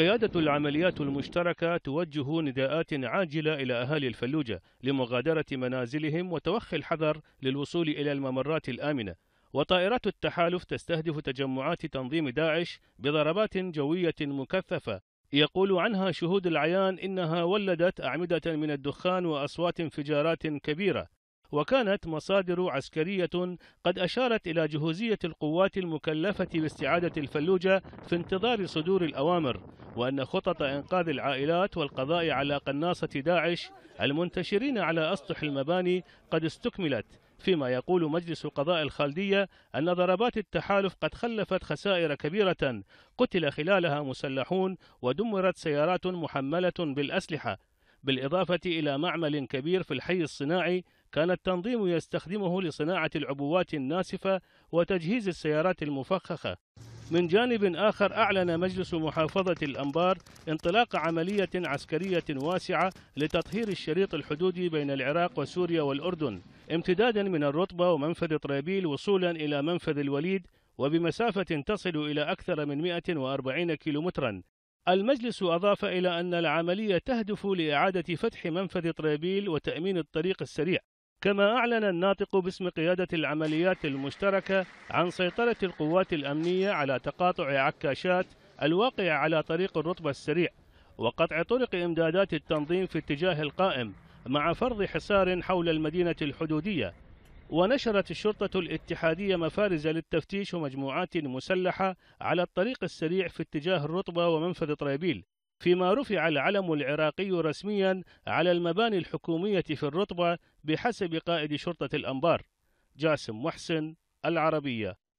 قيادة العمليات المشتركة توجه نداءات عاجلة إلى أهالي الفلوجة لمغادرة منازلهم وتوخي الحذر للوصول إلى الممرات الآمنة وطائرات التحالف تستهدف تجمعات تنظيم داعش بضربات جوية مكثفة يقول عنها شهود العيان إنها ولدت أعمدة من الدخان وأصوات انفجارات كبيرة وكانت مصادر عسكرية قد أشارت إلى جهوزية القوات المكلفة باستعادة الفلوجة في انتظار صدور الأوامر وأن خطط إنقاذ العائلات والقضاء على قناصة داعش المنتشرين على أسطح المباني قد استكملت فيما يقول مجلس قضاء الخالدية أن ضربات التحالف قد خلفت خسائر كبيرة قتل خلالها مسلحون ودمرت سيارات محملة بالأسلحة بالإضافة إلى معمل كبير في الحي الصناعي كان التنظيم يستخدمه لصناعة العبوات الناسفة وتجهيز السيارات المفخخة من جانب آخر أعلن مجلس محافظة الأنبار انطلاق عملية عسكرية واسعة لتطهير الشريط الحدودي بين العراق وسوريا والأردن امتدادا من الرطبة ومنفذ طريبيل وصولا إلى منفذ الوليد وبمسافة تصل إلى أكثر من 140 كيلومترا المجلس أضاف إلى أن العملية تهدف لإعادة فتح منفذ طريبيل وتأمين الطريق السريع كما أعلن الناطق باسم قيادة العمليات المشتركة عن سيطرة القوات الأمنية على تقاطع عكاشات الواقع على طريق الرطبة السريع وقطع طرق إمدادات التنظيم في اتجاه القائم مع فرض حصار حول المدينة الحدودية ونشرت الشرطة الاتحادية مفارز للتفتيش ومجموعات مسلحة على الطريق السريع في اتجاه الرطبة ومنفذ طريبيل فيما رفع العلم العراقي رسميا على المباني الحكومية في الرطبة بحسب قائد شرطة الأنبار جاسم محسن العربية